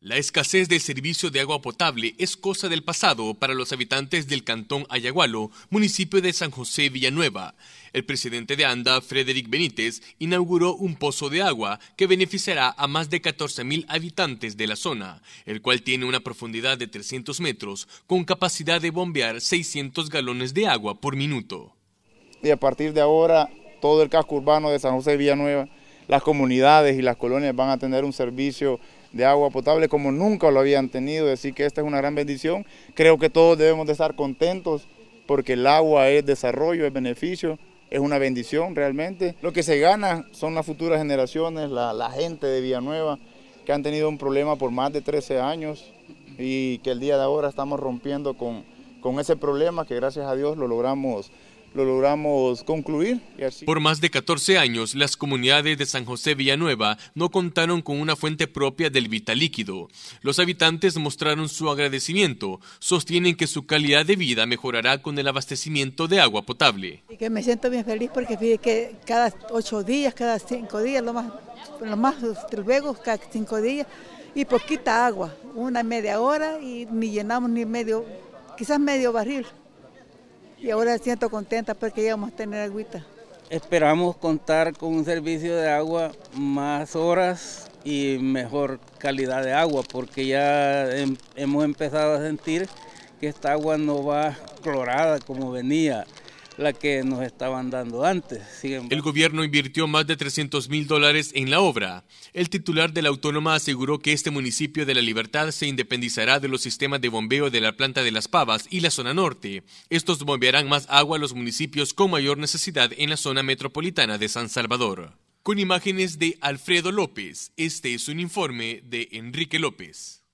La escasez de servicio de agua potable es cosa del pasado para los habitantes del cantón Ayagualo, municipio de San José Villanueva. El presidente de ANDA, Frederic Benítez, inauguró un pozo de agua que beneficiará a más de 14.000 habitantes de la zona, el cual tiene una profundidad de 300 metros con capacidad de bombear 600 galones de agua por minuto. Y a partir de ahora, todo el casco urbano de San José Villanueva, las comunidades y las colonias van a tener un servicio de agua potable como nunca lo habían tenido, así que esta es una gran bendición. Creo que todos debemos de estar contentos porque el agua es desarrollo, es beneficio, es una bendición realmente. Lo que se gana son las futuras generaciones, la, gente de Villanueva que han tenido un problema por más de 13 años y que el día de ahora estamos rompiendo con, con ese problema que gracias a Dios lo logramos lo logramos concluir. Por más de 14 años, las comunidades de San José Villanueva no contaron con una fuente propia del vital líquido. Los habitantes mostraron su agradecimiento, sostienen que su calidad de vida mejorará con el abastecimiento de agua potable. que me siento bien feliz porque fíjate que cada ocho días, cada cinco días, lo más, lo más luego cada cinco días, y poquita agua, una media hora y ni llenamos ni medio, quizás medio barril y ahora siento contenta porque pues, ya vamos a tener agüita. Esperamos contar con un servicio de agua más horas y mejor calidad de agua porque ya hemos empezado a sentir que esta agua no va clorada como venía la que nos estaban dando antes. El gobierno invirtió más de 300 mil dólares en la obra. El titular de la autónoma aseguró que este municipio de La Libertad se independizará de los sistemas de bombeo de la planta de Las Pavas y la zona norte. Estos bombearán más agua a los municipios con mayor necesidad en la zona metropolitana de San Salvador. Con imágenes de Alfredo López, este es un informe de Enrique López.